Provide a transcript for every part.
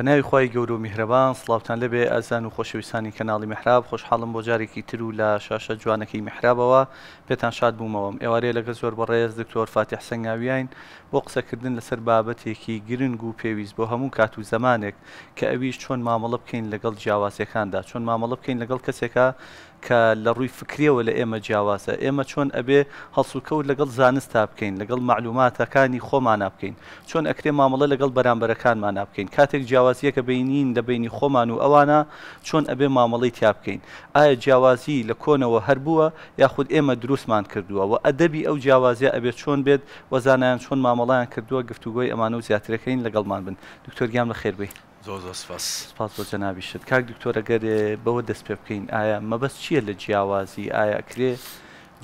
بەناوی خی گەور و میهرەبان سلااوان لەبێ ئازان و خۆشەویستانی کەناڵی محراب خۆشحاڵم بۆ جارێکی تر و لە شاشە جوانەکەی محرابەوە پێتان شاد بوومەوەم ئێوارەیە لەگە زۆر بەڕێز دکتۆر فاتح سنگاویین بۆ قسەکردن لەسەر بابەتێکی گرنگ و پێویست بۆ هەموو کات و زمانێک کە ئەویش چۆن مامەڵە بکەین لەگەڵ جیاوازەکاندا چۆن مامەڵە بکەین لەگەڵ کەسێکە کە لە ڕووی فکریەوە لە ئێمە جیاوازە ئێمە چۆن ئەبێ هەڵسوکەوت لەگەڵ زانستا بکەین لەگەڵ معلوماتەکانی خۆمانە بکەین چۆن ئەکرێ مامەڵە لەگەڵ بەرامبەرەکانمانە بکەین کاتێک جیاوازیەکە بینین لە بینی خۆمان و ئەوانە چۆن ئەبێ مامەڵی تیا بکەین ئایا جیاوازی لە کۆنەوە هەربووە یاخود ئێمە دروستمان کردووە و ئەدەبی ئەو جیاوازیە ئەبێت چۆن بێت وەزانیان چۆن مامەڵیان کردووە گفتوگۆی ئەمان و زیاترەکەین لەگەڵمان بن دکتۆرگیان لە خێربی سپاس بۆ جەناویشت کاک دکتۆرەگەرێ بەوە دەست پێ بکەین ئایا مەبەست چییە لە جیاوازی ئایا کرێ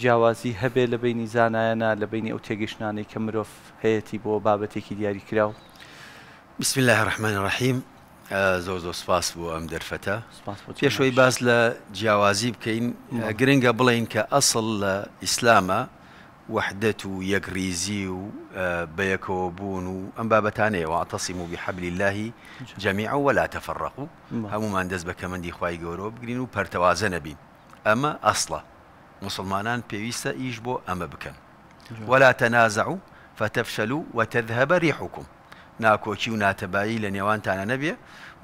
جیاوازی هەبێ لە بینی زانایەنا لە بینی ئەو تێگەشتانەی کە مرۆڤ هەیەی بۆ بابەتێکی دیاری کراو بسم الله الرحمن الرحیم زۆر زۆر سپاس بۆ ئەم دەرفەتە پێشەوەی باس لە جیاوازی بکەین گرنگە بڵین کە ئەسڵ لە ئیسلامە وحدته يا غريزيو آه، و ام بوون و بحبل الله جميعا ولا تفرقوا نعم. هم دەست بە کەمەندی خی گەورۆ بگرین و اما اصلا ئەمە ئەسڵە مسلمانان اما ئیش ولا تنازعوا فتفشلوا وتذهب ريحكم ناکۆکی و ناتەبایی لە نێوانتانە نەبێ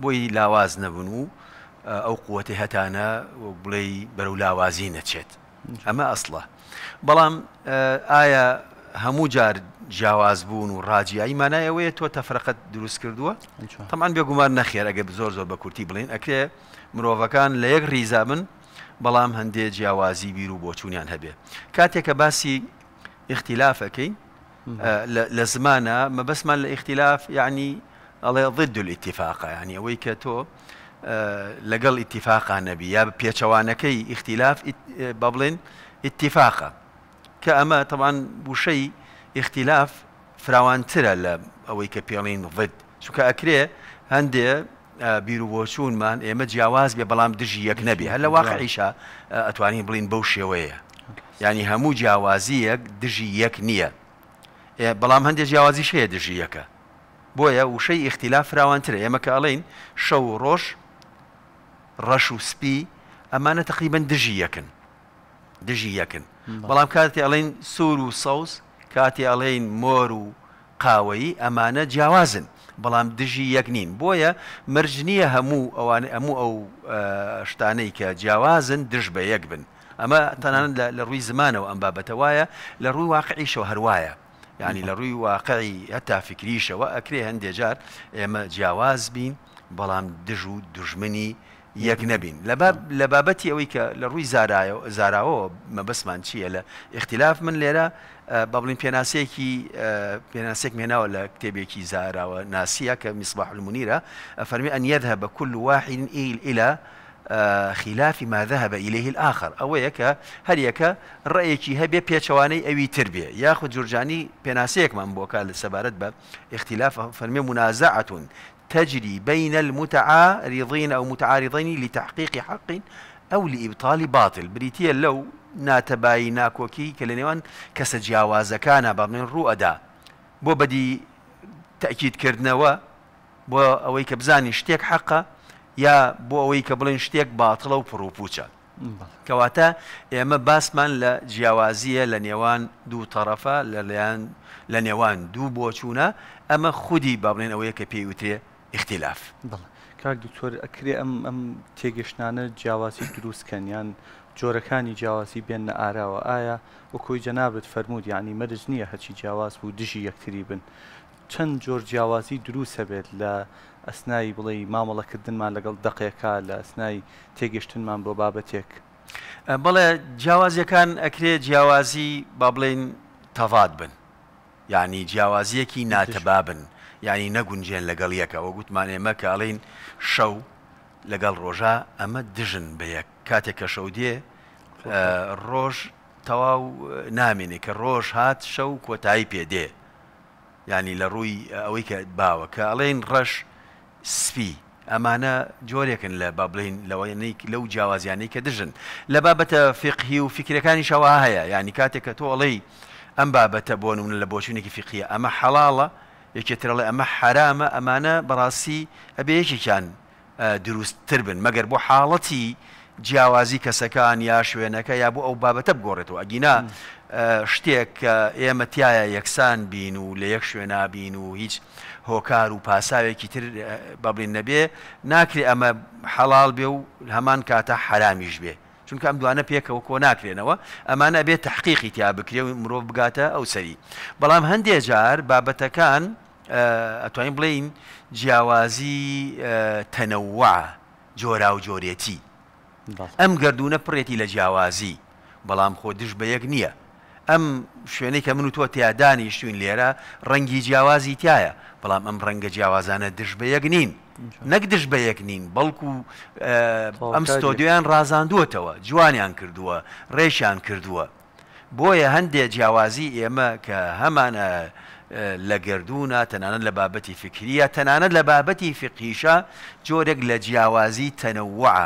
بۆی لاواز نبنو او آه، ئەو قوتی وبلي بڵێ بەرەو لاوازی ئەمە ئەسڵە بەڵام ئایا هەموو جار جیاواز بوون و ڕاجایی مانایەوەیە تۆ تەفرەقەت دروست کردووە تەمان بێگومان نەخێر ئەگە زۆر زۆر بە کورتی بڵین ئەکرێ مرۆڤەکان لە یەک ریزا بن بەڵام هەندێک جیاوازی بیر و بۆچوونیان هەبێ کاتێک کە باسی اختیلافەکەی لە زمانە مەبەسمان لە اختیلاف یعنی ئەڵێ ضد الاتفاقە ینی ئەوەی کە تۆ لەگەڵ ئیتیفاقان نەبی یا پێچەوانەکەی ئیختیلاف بەڵێن ئیتیفاقە کە ئەمە تەوان بوشەی ئیختیلاف فراوانترە لە ئەوەی کە پێڵین ڤد چکە ئەکرێ هەندێ بیرروبۆچوونمان ئێمە جیاواز بێ بەڵام دژی یەک نەبی هەر لە واقعیشە ئەتوانین بڵین بەو شێوەیە ینی هەموو جیاوازی یەک دژی یەک نییە بەڵام هەندێک جیاوازی شەیە دژی یەکە بۆیە وشەی ئختیلا فراوانترە ئێمە کە ئەڵین شەو ڕۆژ ڕەش و سپی ئەمانە تقریبن دژی یەکن دژی یەکن بەڵام کاتی ئەڵین سوور و سەوز کاتی ئەڵین مۆر و قاوەی ئەمانە جیاوازن بەڵام دژی یەک نین بۆیە مرجنیە هەموو ئەوان ئەموو ئەو شتانەی کە جیاوازن دژ بە یەک بن ئەمە تەنانەت لە ڕووی زمانەوە ئەم بابەتەوایە لە ڕووی واقعیشەوە هەروایە ینی لە ڕووی واقعی هەتا فکریشەوە ئەکرێ هەندێجار ئێمە جیاواز بین بەڵام دژ و دژمنی نبین لباب لبابتی بابەتی ئەوەی کە لە ڕووی ما مەبەسمان چییە ل اختلاف من لیرا بابلین پێناسەیەکی پێناسێک مێناوە لە کتێبێکی زاراوە ناسیە مصباح میسباح المنیرە آن ئەن یەذهە بە كل واحد إلى خلاف ما ذهب إليه الآخر ئەوەیە يك هەریەکە ڕێیەکی هەبێ پێچەوانەی ئەوی تربێ یاخود جورجانی پێناسەیەکمان بۆکە لە سەبارەت بە اختلاف فەرمی منازعة تجري بين المتعارضين أو متعارضين لتحقيق حق أو لإبطال باطل بريتيا لو ناتبایی ناکۆکی كلنيوان لە كان کەسە رؤدا بو بدي تاكيد بەدی بو اويك بزاني شتيك حقا يا بو اويك بلن شتيك باطل او بروبوتشا كواتا يا پرۆپوچە باسمان لا جیاوازیە لنيوان دو طرفه تەرەفە لە نێوان دوو بۆچوونە ئەمە خودی اختلاف کاک دکتۆر ئەکرێ ئەم ئەم تێگەشتانە جیاواسی دروستکەنیان جۆرەکانی جیاواسی بێنە ئاراوە ئایا وەکۆی جەنابەت فەرموود ینی مەرج نییە هەچی جیاواز بوو دژی یەکتری بن چەند جۆر جیاوازی دروستە بێت لە ئەسنایی بڵێ مامەڵەکردنمان لەگەڵ دقیقا لە ئەسنای تێگەشتنمان بۆ بابەتێک بڵێ جیاوازیەکان ئەکرێ جیاوازی با بڵێن تەواد بن یعنی جیاوازیەکی ناتەبا بن. یعنی نەگونجێن لەگەڵ یەکەوە گوتمانێ مەکەڵین شەو لەگەڵ ڕۆژە ئەمە دژن بە یەک کاتێک کە شەو دێ ڕۆژ تەواو نامێنێ کە ڕۆژ هات شەو کۆتایی پێدێ ینی لە ڕووی ئەوەی کە باوە کە ئەڵێن ڕەش سپی ئەمانە جۆرێکن لە با بڵین لەوەی لەو جیاوازیانەی کە دژن لە بابەتە فقهی و فکرەکانی شەوە هەیە ینی کاتێک کە تۆ ئەڵێ ئەم بابەتە بۆن من لە بۆچوونێکی فقیە ئەمە حەڵاڵە یەکێترڵێ ئەمە حرامە ئەمانە بەڕاستی ئەبێ یەکێکیان دروستتر بن مەگەر بۆ حاڵەتی جیاوازی کەسەکان یا شوێنەکە یا بۆ ئەو بابەتە بگۆڕێتەوە ئەگینا شتێک ئێمەتیایە یەکسان بین و لە یەک شوێنا بین و هیچ هۆکار و پاساوێکی تر بەبلین نەبێ ناکرێ ئەمە حەڵال بێ و هەمان کاتە حرامیش بێ چونکە ئەم دوانە پێکەوە کۆ ناکرێنەوە ئەمانە بێت تحقیقی تیا بکرێ و مرۆڤ بگاتە ئەو سەری بەڵام هەندێک جار بابەتەکان ئەتوانین بڵین جیاوازی تەنەوە جۆرا و جۆرێتی ئەم گردونە پڕێتی لە جیاوازی بەڵام خۆ دش بە یەک نییە ئەم شوێنەی کە من و تۆ تیادانی شوین لێرە ڕەنگی جیاوازی تایە بەڵام ئەم ڕەنگە جیاوازانە دش بە یەک نین نەک دش بە یەک نین بەڵکو ئەم ستۆدیۆیان ڕازاندووەتەوە جوانیان کردووە ڕێشیان کردووە بۆیە هەندێک جیاوازی ئێمە کە هەمانە لە گردونە تەنانەت لە بابەتی فکریە تەنانەت لە بابەتی فقیشە جۆرێک لە جیاوازی تەنەوعە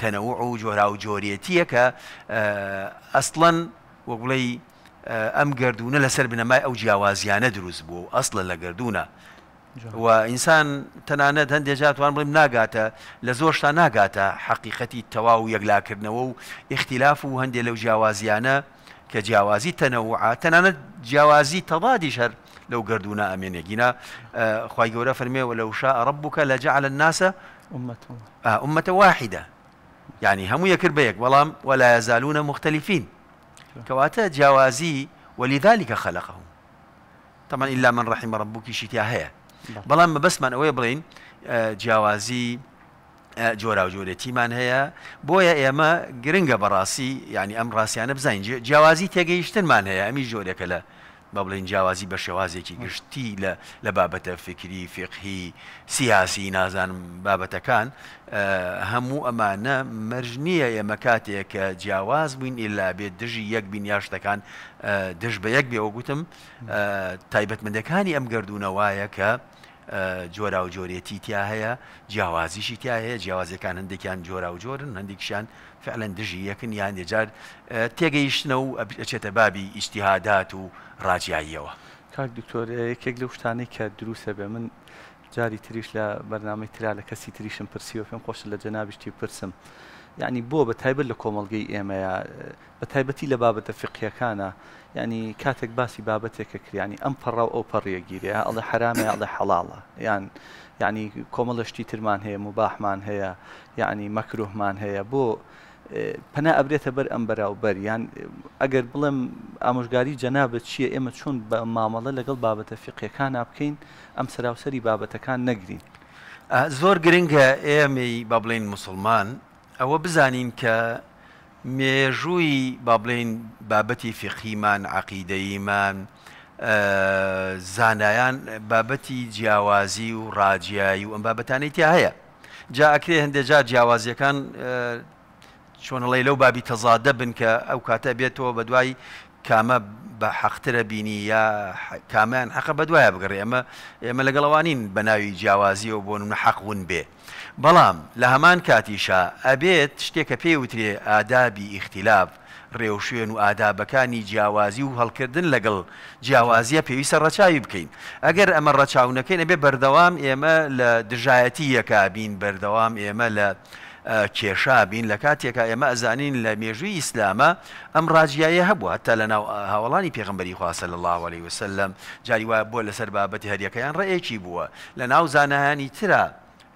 تەنەوع و جۆرا و جۆریەتیە کە ئەسڵەن وەگوڵی ئەم گردونە لەسەر بنەمای ئەو جیاوازیانە دروست بوو و ئەسڵە لە گردونە و ئینسان تەنانەت هەندێک جاتوان بڵیم ناگاتە لە زۆرشتا ناگاتە حقیقەتی تەواو یەکلاکردنەوە و اختیلاف و هەندێک لەو جیاوازیانە كجوازي جیاوازی تەنەوعە جوازي تضادي شر لو قردونا گردوونە ئەمێنێ گینە خی گەورە ولو شاء ربك لجعل الناس أمة آه، واحدة يعني هم يكر بيك ولا يزالون مختلفين كواتا جوازي ولذلك خلقهم طبعا إلا من رحم ربك شتيا هي بلان بس من أوي بلين آه، جوازي جۆرا و جۆرەتیمان هەیە بۆیە ئێمە گرنگە بەڕاستی ینی ئەم ڕاستیانە بزانین جیاوازی تێگەیشتنمان هەیە ئەمی جۆرێکە لە بە بڵین جیاوازی بە شێوازێکی گشتی لە بابەتە فکری فقهی سیاسی نازانم بابەتەکان هەموو ئەمانە مەرج نییە ئێمە کاتێک کە جیاواز بووین ئللا بێت دژی یەک بین یاشتەکان دژ بە یەک بێەوە گوتم تایبەتمەندەکانی ئەم گردونەوایە کە جۆرا و جۆرێتی تیا هەیە جیاوازیشی تیا هەیە جیاوازەکان هەندێکیان جۆرا و جۆرن هەندێکشیان فعلەن دژی یەکن یان دێجار تێگەیشتنە و ئەچێتە بابی ئیشتیهادات و ڕاجاییەوە کاک دکتۆر یەکێک لە شتانی کە دروسە بێ من جاری تریش لە بەرنامەی تررا لە کەسی تریشم پرسیوە پێم خۆش لە جەنابشتی پرسم. یعنی بۆ بە تایبەت لە کۆمەلگەی ئێمەیە بە تایبەتی لە بابەتە فقیەکانە ینی کاتێک باسی بابەتێکە کریانی ئەم پەڕا ئەو پەڕیەگیریە ئەڵە حرامەیە ئەڵە حەڵاڵە یان ینی کۆمەڵەشتی ترمان هەیە مباحمان هەیە یعنی مەکرروحمان هەیە بۆ پنا ئەبرێتە بەر ئەم بەراوبەر یان ئەگەر بڵم ئامۆژگاری جەنابەت چییە ئێمە چۆن بە مامەڵە لەگەڵ بابەتە فیقیەکان نابکەین ئەم سەراوسەری بابەتەکان نەگرین زۆر گرنگە ئێمەی با بڵین مسلمان ئەوە بزانین کە مێژووی با بڵین بابەتی فقیمان عقیدەیمان زانایان بابەتی جیاوازی و ڕاجایی و ئەم بابەتانێتی هەیە جا ئەکرێ هەندێجار جیاوازیەکان چۆنەڵی لەو بابی تەزادە بن کە ئەو کاتە بێتەوە بە دوای کامە بە حەخترە بینی یا کامیان حەقە بە دوایە بگەڕێ ئەمە ئێمە لەگەڵەوانین بە ناوی جیاوازیەوە بۆ نە حەقون بێ. بەڵام لە هەمان کاتیشا ئەبێت شتێکە پێی وترێ ئادابی ئیختیلاب ڕێوشێن و ئادابەکانی جیاوازی و هەڵکردن لەگەڵ جیاوازیە پێویستە ڕەچاوی بکەین ئەگەر ئەمە ڕەچاونەکەین ئەبێ بەردەوام ئێمە لە دژایەتی یەکابین بەردەوام ئێمە لە کێشا بین لە کاتێکە ئێمە ئەزانین لە مێژووی ئیسلامە ئەم ڕاجایە هەبووە تا لە ناو هاوڵانی پێغمبەری خواسە لە اللهوەلی وسلم جاری وایە بۆ لەسەر بابەتی هەریەکەیان ڕێکی بووە لە ناو زانەهانی ترە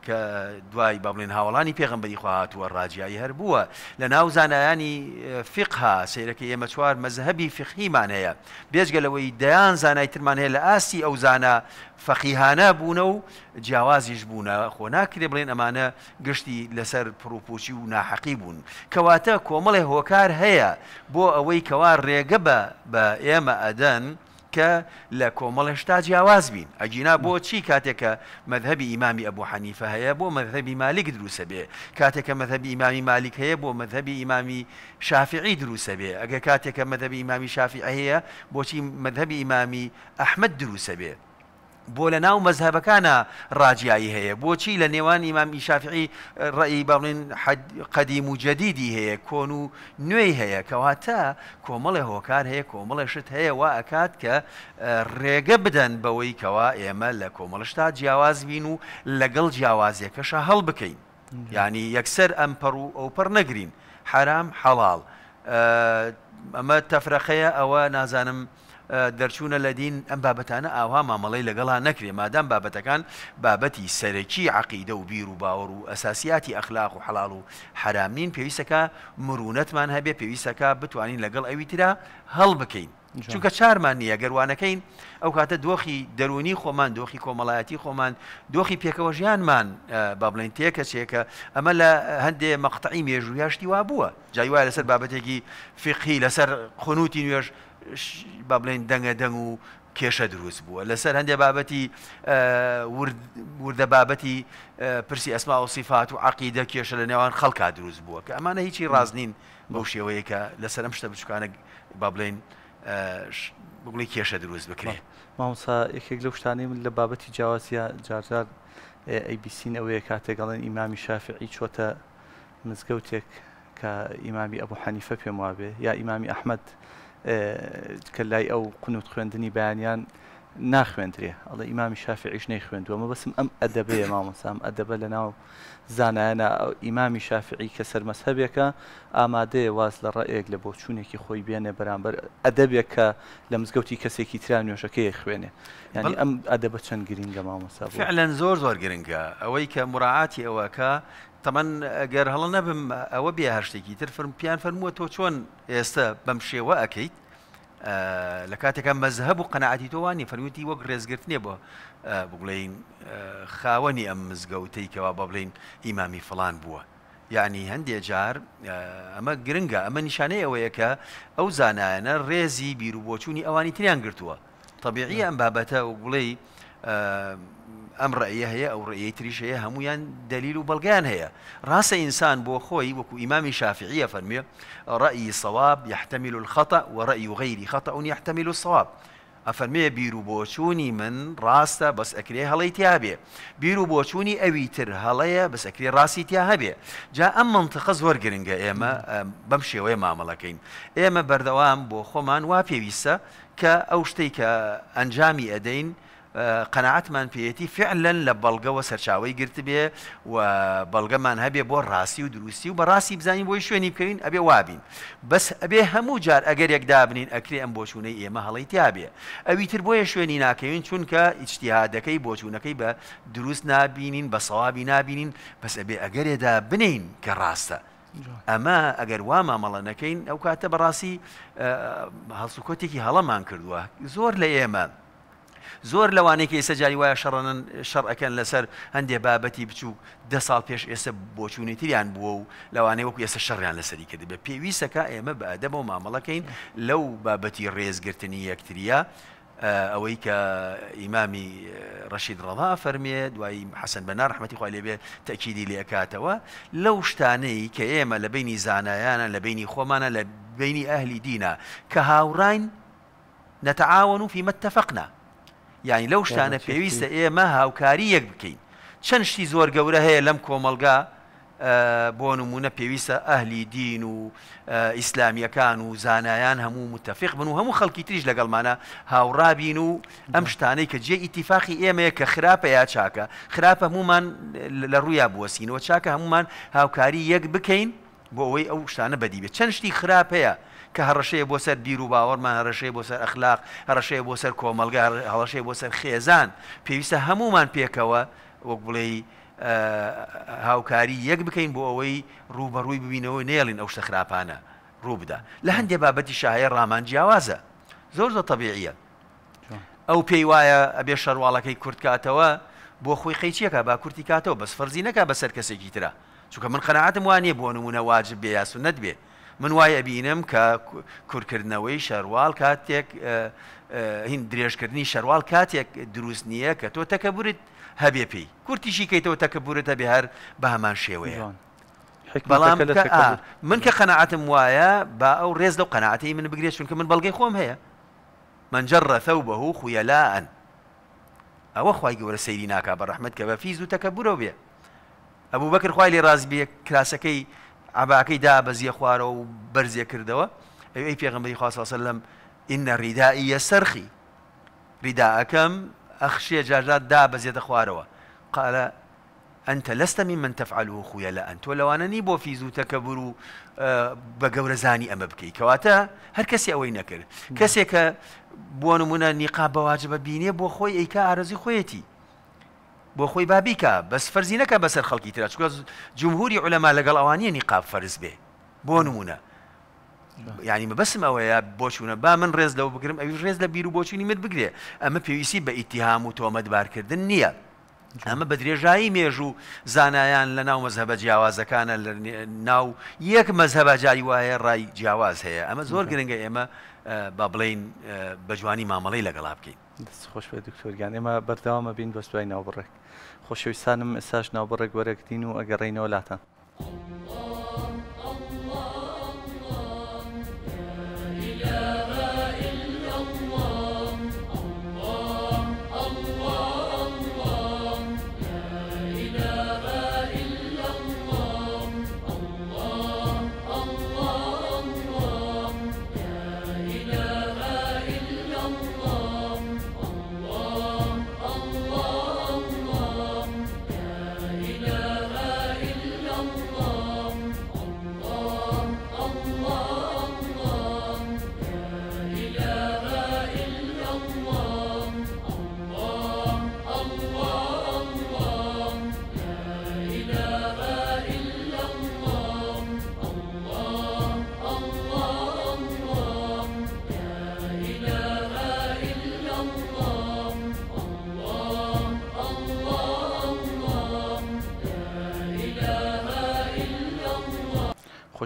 کە دوای با بڵێن هاوڵانی پێغمبەری خواهاتوە ڕاجایی هەر بووە لە ناو زانایانی فقها سیرەکە ئێمە چوار مەزهبی فقیمان هەیە بێژگەلەوەی دەیان زانای ترمان هەیە لە ئاستی ئەو زانە فەقیهانە بوونە و جیاوازیش بوونە خۆ ناکرێ بڵێن ئەمانە گشتی لەسەر پرۆپۆچی و ناحەقی بوون کەواتە کۆمەڵێ هۆکار هەیە بۆ ئەوەی کەوا ڕێگە بە بە ئێمە ئەدەن کە لە کۆمەڵێشتا جیاواز بین ئەگینا بۆچی کاتێکە مەذهبی ئیمامی ئەبوو حەنیفە هەیە بۆ مەذهبی مالیک دروسە بێ کاتێکە مەذهبی ئیمامی مالیک هەیە بۆ مەذهبی ئیمامی شافعی دروسە بێ ئەگە کاتێکە مەذهبی ئیمامی شافی هەیە بۆچی مەذهبی ئیمامی ئەحمد دروسە بێ بۆ لە ناو مەذهبەکانە ڕاجایی هەیە بۆچی لە نێوان ئیمامی شافعی ڕێی بەڵێن قەدیم و جەدیدی هەیە کۆن و نوێی هەیە کەواتە کۆمەڵێ هۆکار هەیە کۆمەڵەشت هەیە وا ئەکات کە ڕێگە بدەن بەوەی کەوا ئێمە لە کۆمەڵشتا جیاواز بین و لەگەڵ جیاوازیەکەشە هەڵ بکەین ینی یەکسەر ئەم پەڕ و ئەو پەر نەگرین حرام حەڵال ئەمە تەفرەخەیە ئەوە نازانم دەرچوونە لە دین ئەم بابەتانە ئاوا مامەڵی لەگەڵا نەکرێ مادام بابەتەکان بابەتی سەرەکی عقیدە و بیر و باوەڕ و ئەساسیاتی ئەخلاق و حەڵال و حرامین پێویستەکە مرونەتمان هەبێ پێویستەکە بتوانین لەگەڵ ئەوی تررا هەڵ بکەین. چونکە چارمان نییە گەروانەکەین ئەو کاتە دۆخی دەرونی خۆمان دۆخی کۆمەڵایەتی خۆمان دۆخی پێکەوە ژیانمان با بڵێن تێکە چێکە ئەمە لە هەندێ مەقطعی مێژویاشتی وا بووە جایوای لەسەر بابەتێکی فقی لەسەر خونوتی نوێژ با بڵێن دەنگە دەنگ و کێشە دروست بووە لەسەر هەندێک بابەتی وردە بابەتی پرسی ئەسما ئۆسیفات و عقیدە کێشە لە نێوان خەڵکا دروست بووە کە ئەمانە هیچی ڕازنین بەو شێوەیە کە لەسەر ئەم شتە بچکانە با بڵێن بڵی کێشە دروست بکرێت مامسا یەکێک لەو شتانی من لە بابەتی جیاوازە جارجار ئەیبیسین ئەوەیە کاتێکگەڵێن ئیمامی شافعی چۆتە مزگەوتێک کە ئیمامی ئەبوو حەنیفە پێم وابێ یا ئیمامی ئەحمد کە لای ئەو قنووت خوێندنی بەیانیان ناخوێنترێ ئەڵە ئیمامی شافعیش نەی خوێندووە مە بەسم ئەم ئەدەبێ مامۆسام ئەدەبە لە ناو زانایانە ئیمامی شافعی کە سەرمەسهبێکە ئامادەیە واز لە ڕێک لە بۆچوونێکی خۆی بێنێ بەرامبەر ئەدەبێک کە لە مزگەوتی کەسێکی ترا نوێشەکەی خوێنێ ینی ئەم ئەدەبە چەند گرنگگە مامەسا فعلەن زۆر زۆر گرنگە ئەوەی کە مراعاتی ئەوەکە تەمەەن گەر هەڵە نەبم ئەوە بێ هەشتێکی تر فرم پیان فەرمووە تۆ چۆن ئێستا بەم شێوە ئەکەیت لە کاتێکە مەزهب و قەنەعاتی تۆوانی فەرموتی وەک ڕێزگرتنێ بۆ بڵین خاوەنی ئەم مزگەوتەی کەوا بە بڵین ئیمامی فلان بووە. یعنی هەندێک جار ئەمە گرنگە ئەمە نیشانەی ئەوەیە کە ئەو زانایەنە ڕێزی بیرروبۆچوونی ئەوانی تریان گرتووە. طبیعی ئەم بابەتە و گوڵەی ام رايه هي او رأي تريش هي هم يعني دليل بلغان هي راس انسان بو خوي وكو امام شافعيه فرمي راي صواب يحتمل الخطا وراي غير خطا يحتمل الصواب افرمي بيرو بوچوني من راستا بس اكري هلي تيابي بيرو بوچوني اوي تر هلي بس اكري راسي تيابي جا ام منطقه زور گرنگا ايما بمشي وي معاملكين ايما بردوام بو خومان وا بيويسا كا اوشتيكا انجامي ادين قەنەعاتمان پێەتی فعلەن لە بەڵگەوە سەرچاوی گرت بێ و بەڵگەمان هەبێ بۆ ڕاستی و دروستی و بەڕاستی بزانین بۆی شوێنی بکەین ئەبێ وابین بەس ئەبێ هەموو جار ئەگەر یەک دابنین ئەکرێ ئەم بۆچوونەی ئێمە هەڵی تیاابێ ئەویتر بۆیە شوێنی ناکەوین چونکە ئیشتیهادەکەی بۆچوونەکەی بە دروست نابینین بە سەوابی نابینین بەس ئەبێ ئەگەرێدا بنین کە ڕاستە. ئەمە ئەگەر وا مامەڵە نەکەین ئەو کاتە بەڕاستی هەڵسوکۆتێکی هەڵەمان کردووە زۆر لە ئێمە. زۆر لەوانەیەکی ئێستا جاری وایە شەڕەن شەڕەکەن لەسەر هەندێک بابەتی بچوو ده ساڵ پێش ئێستا بۆچوونیتریان بووە و لەوانەیە وەکو ئێستا شەڕیان لەسەری کرد بە پێویستەکە ئێمە بەدەبە و مامەڵەکەین لەو بابەتی ڕێزگرتنی یەکتریە. ئەوەی کە ئیمامی ڕەشید ڕەڵا فەرمێ دوایی حەسەن بەنا ڕحمەتی خوای لێبێ تەکیدی لێکاتەوە لەو شتانەی کە ئێمە لە بینی زانایانە لە بینی خۆمانە لە بینی ئەهلی دینە کە هاوڕین نەتەعاون و فیمەتتەفەقنا یانی لەو شتانە پێویستە ئێمە هاوکاری یەک بکەین چەند شتی زۆر گەورە هەیە لەم کۆمەلگا بۆ نمونە پێویستە ئەهلی دین و ئیسلامیەکان و زانایان هەموو متتەفق بن و هەموو خەڵکی تریش لەگەڵمانە هاوڕابین و ئەم شتانەی کە جێ ئیتیفاقی ئێمەیە کە خراپە یا چاکە خراپە هەمومان لە ڕوویا بوەسینەوە چاکە هەمومان هاوکاری یەک بکەین بۆ ئەوەی ئەو شتانە بەدیبێت چەند شتی خراپەیە کە هەڕەشەیە بۆ سەر بیر و باوەڕمان هەڕەشەیە بۆ سەر ئەخلاق هەڕەشەیە بۆ سەر کۆمەلگە هەڵەشەیە بۆ سەر خێزان پێویستە هەمومان پێکەوە وەک بڵێ هاوکاری یەک بکەین بۆ ئەوەی ڕوبەڕووی ببینەوەی نێڵین ئەو شتە خراپانە ڕووبدا لە هەندێ بابەتی شاهەیە ڕامان جیاوازە زۆر زە تەبیعیە ئەو پێی وایە ئەبێ شەرواڵەکەی کورتکاتەوە بۆ خۆی خەیچیەکە با کورتی کاتەوە بەس فەرزی نەکە بەسەر کەسێکی ترە چونکە من قەنەعاتم وانە بۆ نمونە واجب بێ یاسو نەت بێ من وای ئەبینم کە کورکردنەوەی شەروال کاتێک هین درێژکردنی شەروال کاتێک دروست نییە کە تۆ تەکەبورت هەبێ پێی کورتیشی کەیتەوە تەکەبورتە بێ هەر بە هەمان شێوەیە. بەڵام من کە قەنەعاتم وایە با ئەو ڕێز لەو قەنەعاتی من بگرێت چونکە من بەڵگەی خۆم هەیە منجرڕە ثەو بەهوو خویەلاەن ئەوە خی گەورە سەیری ناکا بە ڕحمت کە بە فیز و تەکە بورە بێ ئەبوو بەکر خخوای لێ ڕازبیە کراسەکەی عباكي دا بەزیە خوارە اي بەرزیە کردەوە ئەوەی پێغمبەری خواسەسە لەم ئینە ڕیدائیە سەرخی ڕیداەکەم اخشي جاجات دا بزي خوارو قال أنت لست ممن تفعله خويا لا أنت ولو أنا نيبو في زو تكبرو آه، بقور زاني أما بكي كواتا هر كسي أوي نكر كسي ك بوانو منا نقاب واجب بيني بو خوي إيكا عرزي خويتي بۆ خۆی بابیکە بەس فەرزی نەکە بەسەر خەڵکی تررا چکە جمهوری عولەما لەگەڵ ئەوانیە نیقاب فەرز بێ بۆ نمونە ینی مەبەسم ئەوەیە بۆچوونە با من ڕێز لەو بگرم ئەوی ڕێز لە بیر و بۆچوونی مت بگرێ ئەمە پێویستی بە ئیتیهام و تۆمەتبارکردن نییە. ئەمە بە درێژایی مێژ و زانایان لە ناو مەزهبە جیاوازەکانە لە ناو یەک مەزهبە جاری وایە ڕای جیاواز هەیە ئەمە زۆر گرنگە ئێمە با بڵین بە جوانی مامەڵی لەگەڵا بکەین. دەست خۆش بە دکتۆرگان ئێمە بەرداوامە بین بەستوای ناوبڕێک. خۆشەویستانم ئێساش ناوبڕێک وەرەگرین و ئەگەڕینەوە لاتان.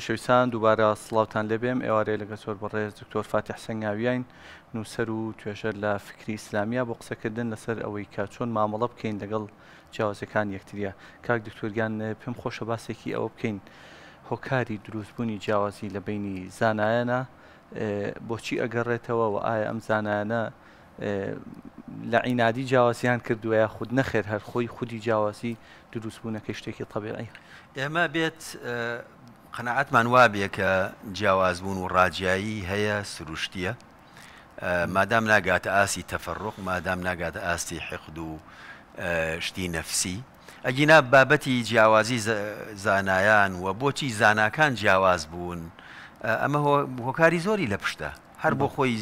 شەویسان دووبارە سڵاوان لەبێم ئێوارێ لەگە سۆر بەڕێز دکتۆر فاتح سنگاویین نووسەر و توێژەر لە فکری ئسلامیا بۆ قسەکردن لەسەر ئەوەی کا چۆن مامەڵە بکەین لەگەڵ جیاوازەکان یەکتریە کاک دکتۆرگان پێم خۆشە باسێکی ئەوە بکەین هۆکاری دروستبوونی جیاوازی لە بینی زانایەنە بۆچی ئەگەڕێتەوە و ئایا ئەم زانایانە لە عینادی جیاوازیان کردووە یا خود نەخێر هەر خۆی خودی جیاوازی دروستبوونەکەی شتێکی طبیعی ئێمە بێت قەنەعاتمان وابێ کە جیاوازبوون و ڕاجایی هەیە سروشتیە مادام ناگاتە ئاسی تەفەڕق مادام ناگاتە ئاستی حقد و شتی نەفسی ئەگینا بابەتی جیاوازی زانایان و بۆچی زاناکان جیاواز بوون ئەمە هۆکاری زۆری لە پشتە هەر بۆ خۆی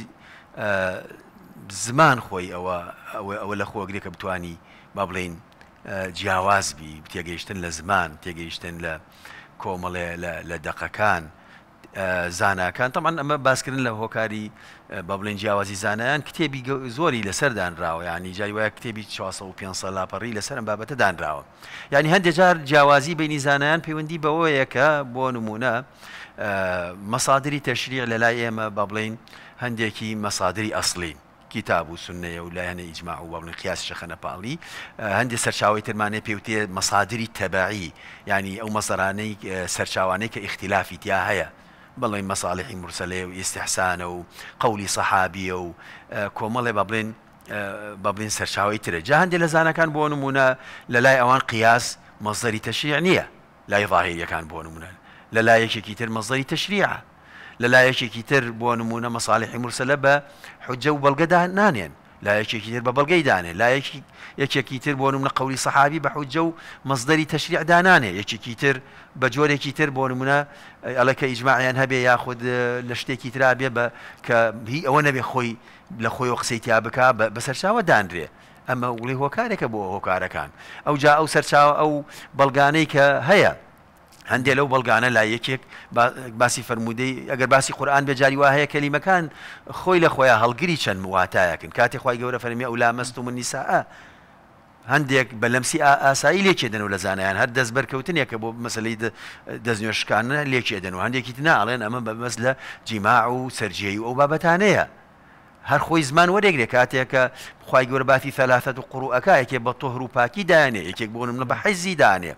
زمان خۆی ئەوە ئەوە لە خۆگرێک کە بتانی با بڵین جیاوازبی تێگەیشتن لە زمان تێگەیشتن لە کۆمەڵێ لە دەقەکان زانکان تەمان ئەمە باسکردن لە هۆکاری بە بڵێن جیاوازی زانیان کتێبی زۆری لەسەر دانراوە ینی جای وایە کتێبی 500 لاپەڕی لەسەر ئەم بابەتە دانراوە ینی هەندێک جار جیاوازی بینی زانیان پەیوەندی بەوەیەکە بۆ نمونە مەسادری تەشریع لە لای ئێمە بە بڵین هەندێکی مەسادری ئەسلین كتاب و ولا يعني إجماع وابن و شخنا بالي شەخەنەپاڵی هەندێک سەرچاوی ترمانێ پێوتێ مەسادری تەباعی ینی ئەو مەسەرانەی آه، سەرچاوانەی کە ئیختیلافی تیا هەیە بەڵێ مەساڵحی مرسلێ و ئێستحسانە و قولی سەحابیە و آه، کۆمەڵێ بە بڵێن آه، جا هندي لزانا كان بۆ منا لە لای قياس قیاس مەزەری تەشیع نییە لای ظاهریەکان بۆ نمونە لە تر مەزەری لە لایەکێکی تر بۆ نمونە مەساڵحی مرسلە بە حجە و بەڵگەدا نانێن لایەکێکی تر بە بەڵگەی دانێ لایەکی یەکێکی تر بۆ نمونە قوری سەحابی بە حوجە و مەزدەری تەشریع دانانێ یەکێکی تر بە جۆرێکی تر بۆ نمونە ئەلەکە ئیجمماعیان هەبێ یاخود لە شتێکی ترا بێ بە کە هی ئەوە نەبێ خۆی لە خۆی و قسەی تیا بک بە سەرچاوە دانرێ ئەمە وڵی هۆکارێکە بۆ هۆکارەکان ئەو جا ئەو سەرچاو ئەو بەڵگانەی کە هەیە هەندێک لەو بەڵگانە لای یەکێک باسی فرەرمودەی ئەگەر باسی قورآان بێجاری وهەیە کەلیمەکان خۆی لە خۆیان هەڵگری چەند واتایەکن کاتێک خی گەورە فەرمی ئەو لا مەست و من نیسا هەندێک بە لەمسی ئاسایی لێکێدن و لە زانایان هەر دەست بەرکەوتنێکە بۆ مەسلەی دەستنوێشکانە لێکێدن و هەندێکی ناڵێن ئەمە بە مەس لە جیما و سرجێی و ئەو بابەتانەیە. هەر خۆی زمان وەرەێک کاتێکە خی گەورە باتی فەلافەت و قڕوەکە یەکێک بە تۆهر و پاکی دانێ یەکێک بۆنم لە بە حەیزی دانێ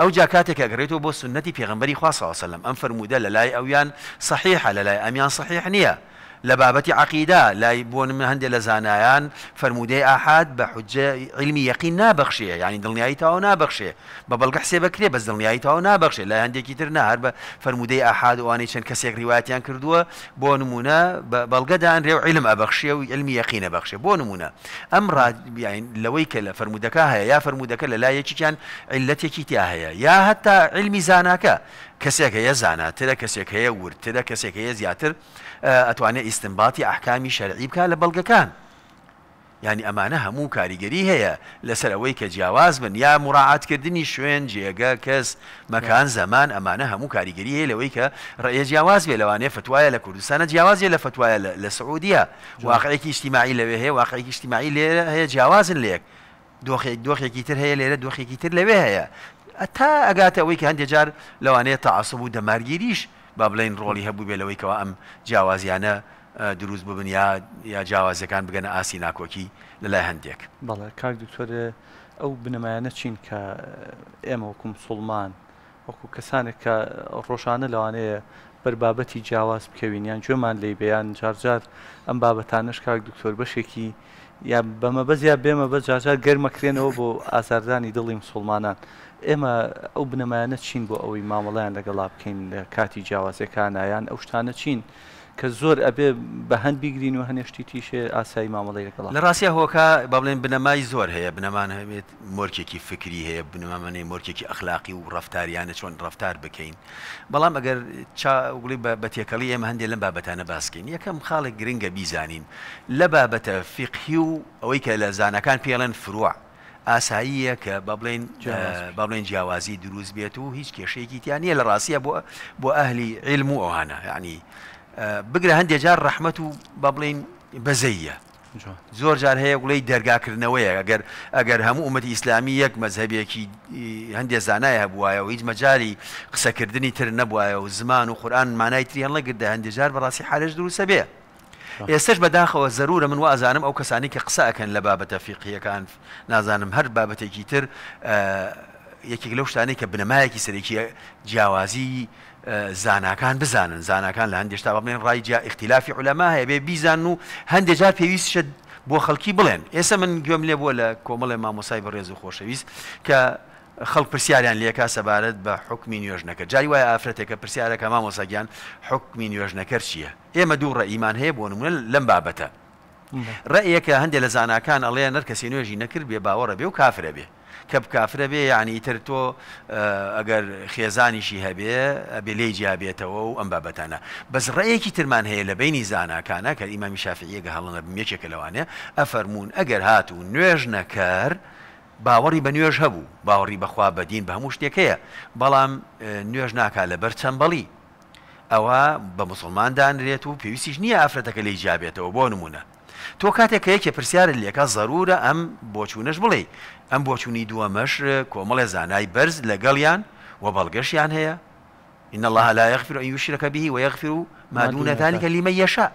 او جاكاتك اقريتو بو سنتي في غنبري خواه صلى الله عليه وسلم انفر مودا للاي اويان صحيحة للاي اميان صحيح نيا لبابتي عقيده لا يبون من هندي لزانايان فرمودي احد بحجه علمي يقين نابخشي يعني دنياي تاو نابخشي ببلغ حسابك كري بس دنياي تاو نابخشي لا هندي كتير نهار فرمودي احد واني شن كسي رواياتيان كردوا بونمونا ببلغ دان ريو علم ابخشي وعلمي يقين ابخشي بونمونا امر يعني لويك فرمودكا هي يا فرمودكا لا يجي كان علتي كي هي يا حتى علمي زاناكا كسيك هي زانا ترى كسيك هي ور ترى كسيك هي زياتر ئەتوانێت ئیسمباتی ئاحکامی شەرعی بکە لە بەڵگەکان ینی ئەمانە هەموو کاریگەری هەیە لەسەر ئەوەی کە جیاواز بن یا مراعاتکردنی شوێن جێگە کەس مەکان زەمان ئەمانە هەموو کاریگەری هەیە لەوەی کە ڕێ جیاواز بێ لەوانێ فتوایە لە کوردستانە جیاوازیە لە فتوایە لە سعودیە واقعێکی اجتیماعی لەوێ هەیە واقعێکی اجتیماعی لێرە هەیە جیاوازن لێک دۆخێک دۆخێکی تر هەیە لێرە دۆخێکی تر لەوێ هەیە تا ئەگاتە ئەوەی کە هەندێک جار لەوانەیە تەعاسب و دەمارگیریش با بڵین ڕۆڵی هەبوو بێ لەوەیکەوە ئەم جیاوازیانە دروست ببن یا یا جیاوازەکان بگەنە ئاسی ناکۆکی لەلای هەندێک بەڵێ کاک دکتۆرە ئەو بنەمایانە چین کە ئێمە وەکو مسلمان وەکو کەسانێک کە ڕۆژانە لەوانەیە بەربابەتی جیاواز بکەوینیان گوێمان لی بەیان جارجار ئەم بابەتانش کاک دکتۆر بەشێکی یا بەمە بەزیا بێمە بە جارجار گەرمەکرێنەوە بۆ ئازاردانی دڵی مسلمانان ئێمە ئەو بنەمایانە چین بۆ ئەوەی مامەڵیان لەگەڵا بکەین لە کاتی جیاوازەکانایان ئەو شتانە چین کە زۆر ئەبێ بە هەند بیگرین و هەنێشتی تیشێ ئاسایی مامەڵی لەگەڵ لە ڕاستیا هۆکە با بڵێن بنەمای زۆر هەیە بنەمان هەبێت مرکێکی فکری هەیە بنەمانەی مرکێکی ئەخلاقی و ڕفتاریانە چۆن ڕفتار بکەین بەڵام ئەگەر چاوڵی بە تێکەڵی ئێمە هەندێک لەم بابەتانە باسکەین یەکەم خاڵێک گرنگە بیزانین لە بابەتە فیقهی و ئەوەی کە لە زانەکان پێڵەن فروع ئاساییە کە بە بڵێن بە بڵێن جیاوازی دروست بێت و هیچ کێشەیەکی تیان نیە لە ڕاستیە بۆ بۆ ئەهلی علم و ئەوانە ینی بگرە هەندێک جار ڕەحمت و بە بڵێن بەزەیە زۆر جار هەیە گوڵی دەرگاکردنەوەیە ئەگەر ئەگەر هەموو ئومەتی ئیسلامی یەک مەذهبێکی هەندێک زانایە هەبووایە و هیچ مەجای قسەکردنی تر نەبووایە و زمان و خورآن مانای تریان لەگردە هەندێک جار بەڕاستی حالش دروسە بێت ئێستش بەداخەوە زەرورە من و ئازانم ئەو کەسانی کە قساکەن لە بابەتە فیقیەکان نازانم هەر بابەتێکی تر یەکێک لەو شتانی کە بنەمایەکی سەرێکی جیاوازی زانکان بزانن زانکان لە هەندێشتا بڵێن ڕای جیا اختیلافی علەما هەیە بێ بیزان و هەندێک جار پێویستشە بۆ خەڵکی بڵێن ئێستا من گوێم لێ بووە لە کۆمەڵێ مامۆسای بەڕێز و خۆشەویست کە خەڵک پرسیاریان لێکا سەبارەت بە حکمی نوێژنەکە جای وایە ئافرەتێکە پرسیارەکە مامۆسەگیان حکمی نوێژنەکەر چییە؟ ئێمە دوو ڕئیمان هەیە بۆ نمونە لەم بابەتە. ڕێیەکە هەندێک لە زانکان ئەڵێ نەرکەسی نوێژی نەکرد بێ باوەڕە بێ و کافرە بێ. کە بکافرە بێ یعنی ئیتر تۆ ئەگەر خێزانیشی هەبێ ئەبێ لی جیابێتەوە و ئەم بابەتانە بەس ڕەیەکی ترمان هەیە لە بینی زانکانە کە ئیمامی شافعیەگە هەڵەنە بمێکێکە لەوانێ ئەفەرمونون ئەگەر هاتو نوێژ نەکەر باوەڕی بە نوێژ هەبوو باوەڕی بەخوا بەدین بە هەموو شتێکەیە بەڵام نوێژ ناکات لە بەرچەمبەڵی ئەوە بە مسلماندانرێت و پێویستیش نییە ئافرەتەکە لی جابێتەوە بۆ نمونە تۆ کاتێک یەکێ پرسیارت لێکە زەرورە ئەم بۆچوونش بڵێ ئەم بۆچوونی دووەمەش کۆمەڵێ زانای بەرز لەگەڵیان و بەڵگەشیان هەیە إن الله لا يغفر أن يشرك به ويغفر ما دون ذلك لمن يشاء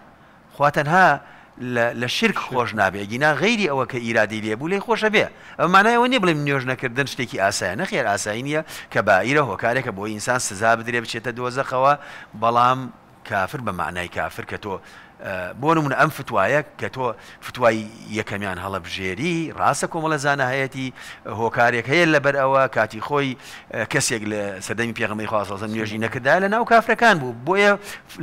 خواتنها لە شرک خۆش نابێ گینا غیری ئەوە کە ئیرادی لێبوو لێ خۆشە بێ ئەمانایەوە نیە بڵێ نوێژ نەکردن شتێکی ئاسایە نەخێر ئاسایی نیە کە باعیرە هۆکارێکە بۆ ئینسان سزا بدرێ بچێتە دۆزەخەوە بەڵام کافر بە معنای کافر کە تۆ بۆ نمونە ئەم فتوایە کە تۆ فتوای یەکەمیان هەڵەبژێری ڕاستە کۆمەڵە زانەهەیەتی هۆکارێک هەیە لەبەر ئەوە کاتی خۆی کەسێک لە سەدەمی پێغمەی خوازەزە نوێژی نەکردا لە ناو کافرەکان بوو بۆیە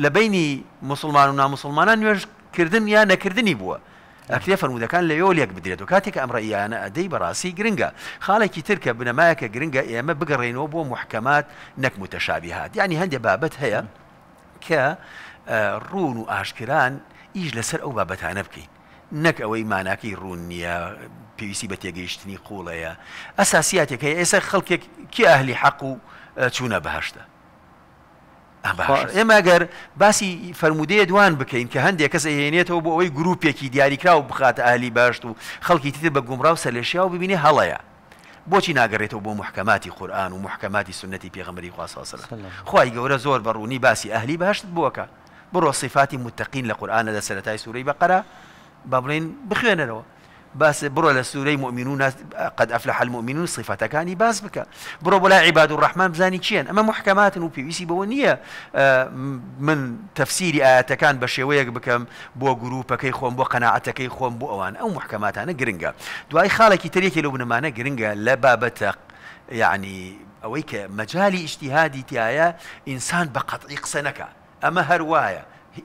لە بینی مسلمان و نامسلمانان نوێژ کردن یا نەکردنی بووە ئەکرێ فرەرمودەکان لە یۆلێک بدرێت و کاتێک ئەمڕ یانە ئەدەی بەڕاستی گرنگە خاڵێکی ترکە بنەمایەکە گرنگە ئێمە بگەڕێنەوە بۆ محکەمات نەکمتەشابی هاات ینی هەندێک بابەت هەیە کە ڕون و ئاشکران ئیش لەسەر ئەو بابەتانە بکەین نەک ئەوەی ماناکەی ڕون نییە پێویستی بە تێگەیشتنی قوڵەیە ئەساسیاتێک هەیە ئێستا خەڵکێک کی ئەهلی حەق و چوونە بەهشتە ئێمەگەر باسی فرەرمودەیە دوان بکەین کە هەندێک کەس هێنێتەوە بۆ ئەوەی گرروپێکی دیاریکرا و بخاتە ئالی باشت و خەڵکی تتر بە گومڕا و سەرلێشیا و ببینێ هەڵەیە بۆچی ناگەڕێتەوە بۆ محکماتی خورآن و محکماتی سنەتی پێغمەری خواسەسە خی گەورە زۆر بەڕوونی باسی ئەهلی باشت بووکە بڕۆ صفاتی متتەقین لە قورآانە لە سەتای سوورەی بەقەرە با بڵین بخوێنەرەوە بس برو لسوره مؤمنون قد افلح المؤمنون صفاتك كاني باس بك برو بلا عباد الرحمن بزاني كيان اما محكمات و ويسي بونيه آه، من تفسير ايات كان بشويك بكم بو جروب كي خوان بو قناعتك كي خوان بو اوان او محكمات انا جرينجا دواي خالك تريكي لو بنمانه قرنقا لبابتك يعني اويك مجالي اجتهادي تيايا انسان بقطع قسنك اما هروايه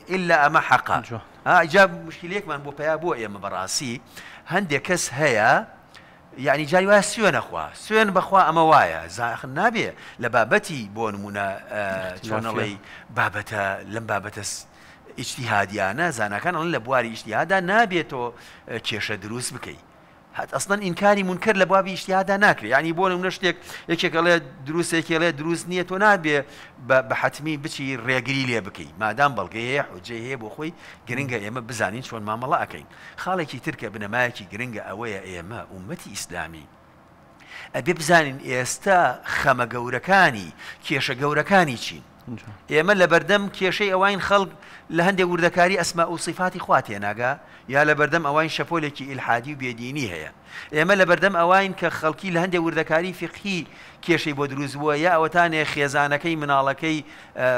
الا اما حقا ها آه، جاب مشكلة من بو بيابو بو يا براسي هەندێک کەس هەیە یعنی جای وایە سوێنەخوا سوێن بەخوا ئەمە وایە زاخن نابێ لە بابەتی بۆ نمونە چۆنەڵی بابەتە لەم بابەتە ئیشتیهادیانە زانەکان لە بواری ئیشتیادا نابێتەوە کێشە دروست بکەیت هەت ئەسن ئینکاری مونکر لە بابی یشتیادا ناکرێت ینی بۆ نمونە شتێک یەکێکڵێ دروستێکێڵێ دروست نییە تۆ نابێ بە حتمی بچی ڕێگری لێ بکەی مادام بەڵگەەیە حوجێ هەیە بۆ خۆی گرنگە ئێمە بزانین چۆن مامەڵە ئەەکەین خاڵێکی ترکە بنەمایەکی گرنگە ئەوەیە ئێمە عومەتی ئیسلامی ئەبێ بزانین ئێستا خەمە گەورەکانی کێشە گەورەکانی چین ئێمە لە بەردەم کێشەی ئەوین خەڵک لە هەندێک وردەکاری ئەسمە و سیفاتی خواتێ ناگا یا لە بەردەم ئەوان شەپۆلێکی ئیلحادی و بێدینی هەیە ئێمە لە بەردەم ئەوین کە خەڵکی لە هەندێک وردەکاری فقی کێشەی بۆ دروست بووە یا ئەوەتانێ خێزانەکەی مناڵەکەی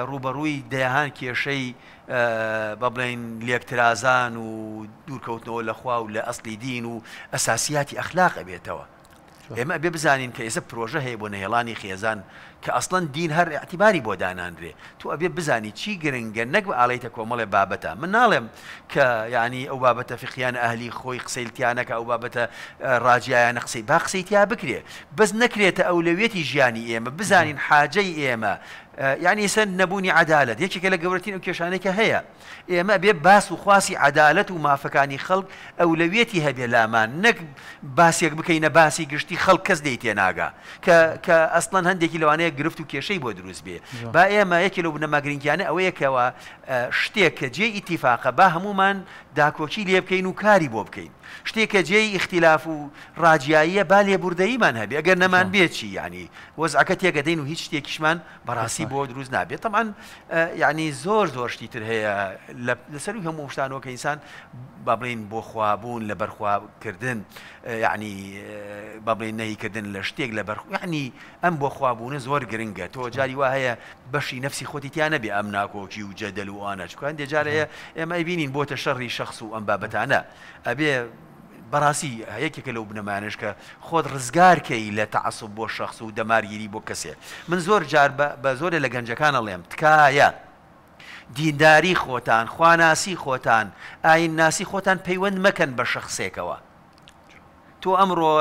ڕوبەڕووی دەیهان کێشەی بەبڵێن لێکترازان و دوورکەوتنەوە لەخوا و لە ئەسلی دین و ئەساسیاتی ئەخلاق ئەبێتەوە ئێمە بێ بزانین کە ئێستا پرۆژە هەیە بۆ نەهێڵانی خێزان كأصلا دين هر اعتباري بودان أندري تو أبي بزاني شي جرنج نك عليتك ومال بابتا من نالم ك يعني أو بابتا في خيان أهلي خوي خسيلتي أنا كأو بابتا راجيا أنا خسي بخسيتي يا بكري بس نكري تأولويتي جاني إما بزاني حاجي إما يعني سن نبوني عدالة هيك كلا جورتين أو كيشانك هي إما بيب باس وخواسي عدالة وما فكاني خلق أولويتي هبي لا ما نك باس يكبكين باسي قشتي خلق كزديتي ناقة ك كأصلا هندي كيلو أنا ئەوەیە گرفت و کێشەی بۆ دروست بێ با ئێمە یەکی لە بنەماگرنگیانە ئەوەیەکەوە شتێک کە جێ ئیتیفاقە با هەمومان داکۆچی لێ بکەین و کاری بۆ بکەین شتێکە جێی اختیلاف و ڕاجاییە با لێبوردەیمان هەبێ ئەگەر نەمان بێچی ینی وەزعکە تێگەدەین و هیچ شتێکیشمان بەڕاستی بۆ دروست نابێت تەمان ینی زۆر زۆر شتی تر هەیە لەسەر و هەموو شتانەوە کە ئینسان با بڵین بۆ خوابوون لە بەرخوابکردن ینی با بڵین نەیکردن لە شتێک لە بەرخ ینی ئەم بۆ خوابوونە زۆر گرنگە تۆ جاری وا هەیە بەشی نفسی خۆتی تیانە بێ ئەم ناکۆکی و جەدەل و ئاانە چکان دێجارەیە ئێمە بینین بۆتە شەڕی شخص و ئەم بابەتانە ئەبێ بەڕاستی یەکێکە لەو بنەمانش کە خۆت ڕزگارکەی لە تەعسب بۆ شخص و دەمارگیری بۆ کەسێ من زۆر جار بە زۆرێ لە گەنجەکانە ئەڵێم تکایە دینداری خۆتان خواناسی خۆتان ئاین ناسی خۆتان پەیوەند مەکەن بە شخصێکەوە تۆ ئەمڕۆ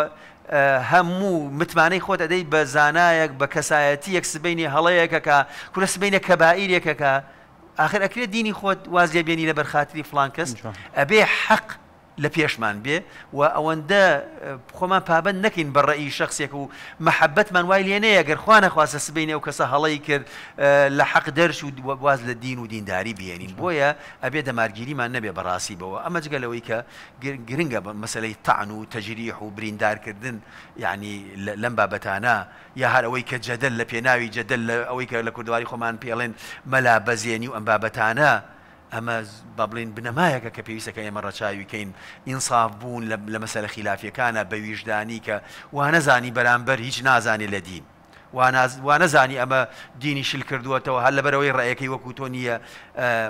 هەموو متمانەی خۆت ئەدەی بە زانایەک بە کەسایەتی یەک سبینی هەڵەیەکەکە کولە سبینە کەبائیرێکەکە آخر ئەکرێت دینی خۆت وازیێبیێنی لە بەرخاتری فلان کەس ئەبێ حەق لە پێشمان بێ و ئەوەندە خۆمان پابند نەکەین بە ڕێی شخصێک و مەحەبەتمان وای لێنەیە گەرخوا نەخواسە سبینێ و کەسە هەڵی کرد لە حەق دەرش و واز لە دین و دینداری بێنین بۆیە ئەبێ دەمارگیریمان نەبێ بەڕاستی بەوە ئەمە جگەلەوەی کە گرنگە بە مەسلەی تەعن و تەجریح و بریندارکردن یعنی لەم بابەتانە یا هەر ئەوەی کە جەدل لە پێناوی جەدل لە ئەوەی کە لە کوردواری خۆمان پێڵێن مەلا بەزێنی و ئەم بابەتانە ئەمە با بڵین بنەمایەکە کە پێویستەکە ئێمە ڕەچاویکەین ئینصاف بوون لە مەسەلە خلافیەکانە بە ویژدانی کە وانەزانی بەرامبەر هیچ نازانێ لە دین. وانەزانی ئەمە دینی شل کردووەتەوە هەر لەبەرەوەی ڕێەکەی وەکو تۆ نییە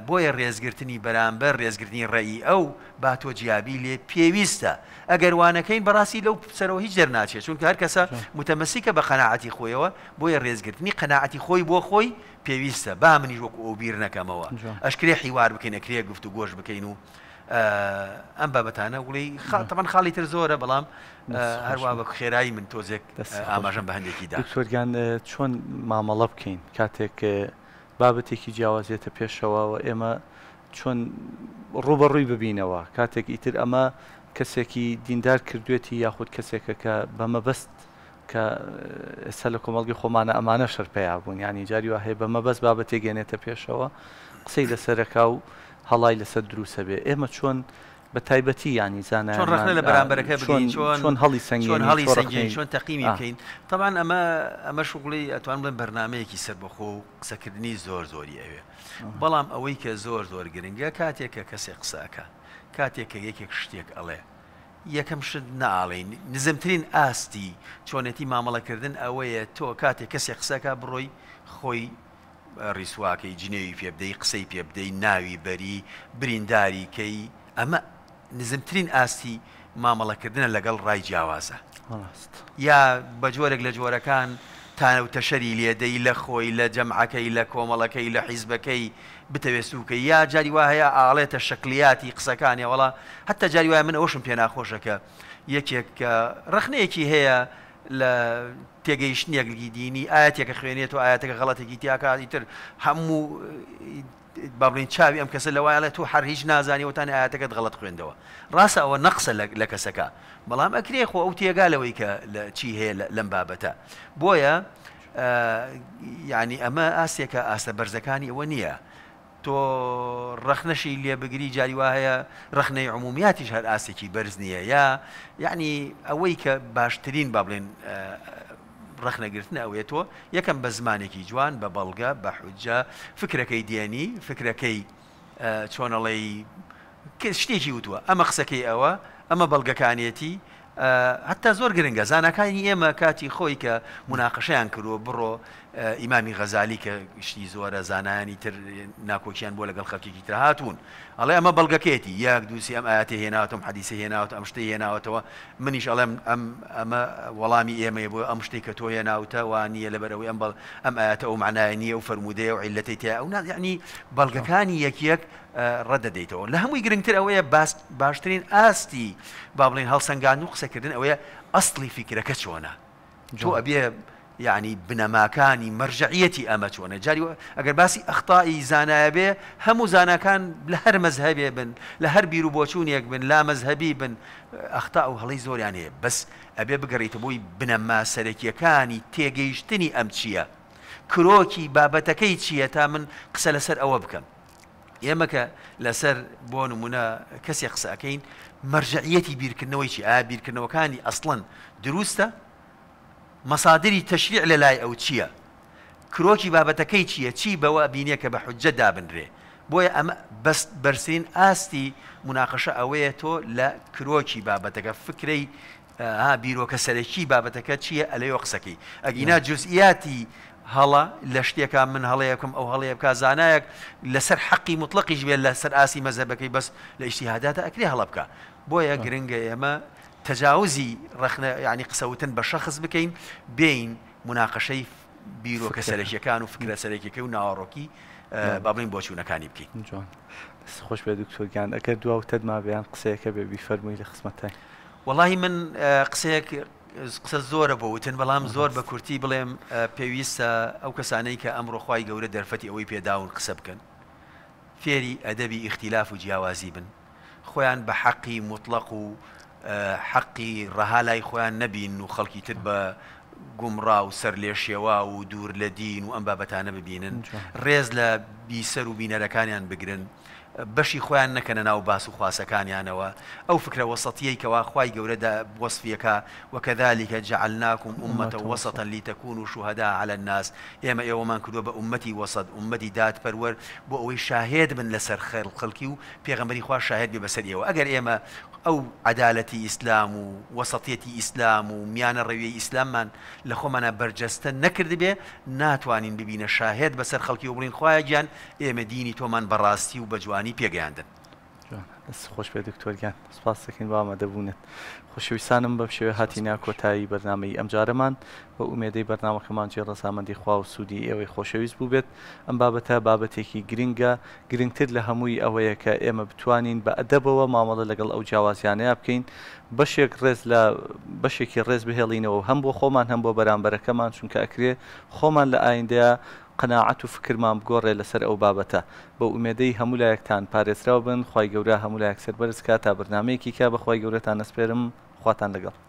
بۆیە ڕێزگرتنی بەرامبەر ڕێزگرنی ڕێی ئەو با تۆ جیابی لێ پێویستە ئەگەر وانەکەین بەڕاستی لەو سەرەوە هیچ دەرناچێت چونکە هەر کەسە متەمەسیکە بە قەنەعەتی خۆیەوە بۆیە ڕێزگرتنی قەنەعەتی خۆی بۆ خۆی پێویستە با منیش وەکو ئەو بیر نەکەمەوە ئەشکرێ حیوار بکەینە کرێ گفت و گۆش بکەین و ئەم بابەتانە وڵی خاتەمان خاڵی تر زۆرە بەڵام هەروە بە خێرایی من تۆزێک ئاماژم بە هەندێکیدا سۆرگان چۆن مامەڵە بکەین کاتێک بابەتێکی جیاوازێتە پێشەوە و ئێمە چۆن ڕوبەڕووی ببینەوە کاتێک ئیتر ئەمە کەسێکی دیندار کردوێتی یاخود کەسێکە کە بەمەبەست کە ئێستا لە کۆمەڵگی خۆمانە ئەمانە شەرپەیە بوون ینی جاری وهەیە بەمەبەست بابەتێک گەێنێتە پێشەوە قسەی لەسەرەکە و هەڵای لەسەر دروسە بێ ئێمە چۆن بە تایبەتی ینی زانە ڕخنە لە بەرامبەرەکە چۆن هەڵی سنگین هەڵی سنگین چۆن تەقیمی بکەین تەوان ئەمە ئەمە شغلی ئەتوان بڵێن بەرنمەیەکی سربەخۆ و قسەکردنی زۆر زۆری ئەوێ بەڵام ئەوەی کە زۆر زۆر گرنگە کاتێک کە کەسێک قساکە کاتێک کە یەکێک شتێک ئەڵێ یەکەم شت ناڵین نزمترین ئاستی چۆنێتی مامەڵەکردن ئەوەیە تۆ کاتێک کەسێک قسەکە بڕۆی خۆی ڕیسواکەی جنێوی پێبدەی قسەی پێبدەی ناوی بەری برینداری کەی ئەمە نزمترین ئاستی مامەڵەکردنە لەگەڵ ڕای جیاوازە یا بە جۆرێک لە جۆرەکان تانەوتەشەری لێدەی لە خۆی لە جەمعەکەی لە کۆمەڵەکەی لە حیزبەکەی بتەوێسوکە یا جاری وهەیە ئاڵێتە شکلیاتی قسەکانی وڵا هەتا جاری وایە من ئەوشم پێ ناخۆشەکە یەکێک کە ڕخنەیەکی هەیە لە تێگەیشتنیەکلی دینی ئاەتێکە خوێنێت و ئاەتەکە غەڵەتێکی تیاکاتی تر هەموو بابلین چاوی ئەم کەسە لەوایە لە تو هەر هیچ نازانیوەتان ئاەتەکەت غەڵت خوێندەوە ڕاستە ئەوە نەقسە لە کەسەکە بەڵام ئەکرێ خۆ ئەو تێگالەوەی کە چی هەیە لەم بابەتە بۆیە ینی ئەمە ئاسێکە ئاستە بەرزەکانی ئەوە نییە تۆ ڕخنەشی لێبگری جاریوا هەیە ڕخنەی عمومیاتیش هەر ئاسێکی بەرز نییە یا یعنی ئەوەی کە باشترین با بڵێن ڕخنەگرتن ئەوێت تۆ یەکەم بە زمانێکی جوان بە بەڵگە بە حوجە فکرەکەی دێنی فکرەکەی چۆنەڵی شتێکی وتووە ئەمە قسەکەی ئەوە ئەمە بەڵگەکانیەتی هەتا زۆر گرنگە زانەکانی ئێمە کاتی خۆی کە مناقەشیان کردووە بڕۆ ئیمامی غەزالی کە گشتی زۆرە زانانی تر ناکۆکیان بۆ لەگەڵ خەکێکی تر هاتوون ئەڵێ ئەمە بەڵگەکێتی یاک دووسی ئەم ئاەتێ هێناوتم حەدیسە هێناوت ئەم شتەی هێناوتەوە منیش ئەڵێم ئەم ئەمە وەڵامی ئێمەیە بۆ ئەم شتێک کە تۆ هێناوتە وانە لەبەرەوەی ئەم بەڵ ئەم ئاەتە ئەو معنای نییە و فرەرمودەیە و عیلەتی تیا ئەو نازیعنی بەڵگەکانی یەکیەک ڕەدەدەیتەوە لە هەمووی گرنگتر ئەوەیە باشترین ئاستی با بڵین هەڵسەنگان و قسەکردن ئەوەیە ئەسلی فکرەکە چۆنە. جو ئەبێ یعنی بنەماکانی مەرجعەتی ئەمە چۆنە جاری ئەگەر باسی ئەختایی زانایە بێ هەموو زانەکان لە هەر مەزهبێ بن لە هەر بیر و بۆچوونیەک بن لا مەزهبی بن ئەختا و هەڵی زۆریان هەیە بەس ئەبێ بگەڕیتە بۆی بنەما سەرەکیەکانی تێگەیشتنی ئەم چییە کرۆکی بابەتەکەی چییە تا من قسە لەسەر ئەوە بکەم ئێمە کە لەسەر بۆ نمونە کەسی قسەکەین مەرجعەتی بیرکردنەوەی چی ئا بیرکردنەوەکانی ئەسڵن دروستە؟ مەسادری تەشریع لە لای ئەو چییە کرۆکی بابەتەکەی چییە چی بەوە بینێ کە بە حجە دابنرێ بۆیە ئەمە بەست بەرسین ئاستی مناقەشە ئەوەیە تۆ لە کرۆکی بابەتەکە فکرەی بیرۆکە سەرەکی بابەتەکە چییە ئەلەیۆ قسەکەی ئەگینا جزئیاتی هەڵە لە شتێکا من هەڵەیەکم ئەو هەڵەیە بک زانایەک لەسەر حەقی مطلقیش بێت لە سەر ئاسی مەزەبەکەی بەس لە ئیشتیهاداتە ئەکری هەڵە بکە بۆیە گرنگە ئێمە تەجاوزی ینی قسەوتن بە شەخص بکەین بین مناقەشەی بیرۆکە سەرەکیەکان و فکرە سەرێکەکە و ناوەڕۆکی بابلین بۆچوونەکانی بکەین خۆش بێ دوکتۆرگیان ئەگەر دو تەدما بیان قسەیەەکە بێبی فەرمووی لە خسمەتای وەڵی من قسەیەک قسە زۆرە بۆ وتن بەڵام زۆر بە کورتی بڵێم پێویستە ئەو کەسانەی کە ئەمڕۆخوای گەورە دەرفەتی ئەوەی پێداون قسە بکەن فێری ئەدەبی ئیختیلاف و جیاوازی بن خۆیان بە حەقی مطلق و حقي رهالا إخوان نبي إنه خلكي تربى جمرة وسر ليشيوا ودور لدين وأنبابتان ببينن ريز لا بيسر وبين ركان يعني بجرن باش إخوان نكنا ناو باس سكاني أنا وا أو فكرة وسطية كوا إخوي جوردا بوصفك وكذلك جعلناكم أمة وسطا لتكونوا شهداء على الناس يا ما يوم أن كدوا بأمتي وسط أمتي دات برور بوي شاهد من لسر خير في وبيغمري إخوان شاهد ببسر يوا أجر يا ما ئەو عدالەتی ئیسلام و وەسەتێتی ئیسلام و میانە ڕەوی ئیسلاممان لە خۆمانە بەرجەستە نەکرد بێ ناتوانین ببینە شاهێت بەسەر خەڵکی و بڵین خخوایە گیان ئێمە دینی تۆمان بەڕاستی و بەجوانی پێگەیاندن. خۆش پێ دکتۆرگیان سپاس دەکەین بامە دەبوونێت خوشویستانم بەم شێوێ هاتینا کۆتایی بەرنمەی ئەمجارەمان بە ئومێدەی بەرنمەکەمان جێ ڕەسامەندی خوا و سوودی ئەوەی خۆشەویست بوو بێت ئەم بابەتە بابەتێکی گرنگە گرنگتر لە هەمووی ئەوەیە کە ئێمە بتوانین بە ئەدەبەوە مامەڵە لەگەڵ ئەو جیاوازیانەیە بکەین بەشێک ڕێز لە بەشێکی ڕێز بهێڵینەوە هەم بۆ خۆمان هەم بۆ بەرامبەرەکەمان چونکە ئەکرێ خۆمان لە ئایندەیە قەنەعەت و فکرمان بگۆڕێ لەسەر ئەو بابەتە بە ئومێدەی هەمولایەکتان پارێزراوە بن خی گەورە هەمولایەک سەر بەرزکە تا برنمەیەکی کە بەخوای گەورەتان نسپێرم خواتان لەگەڵ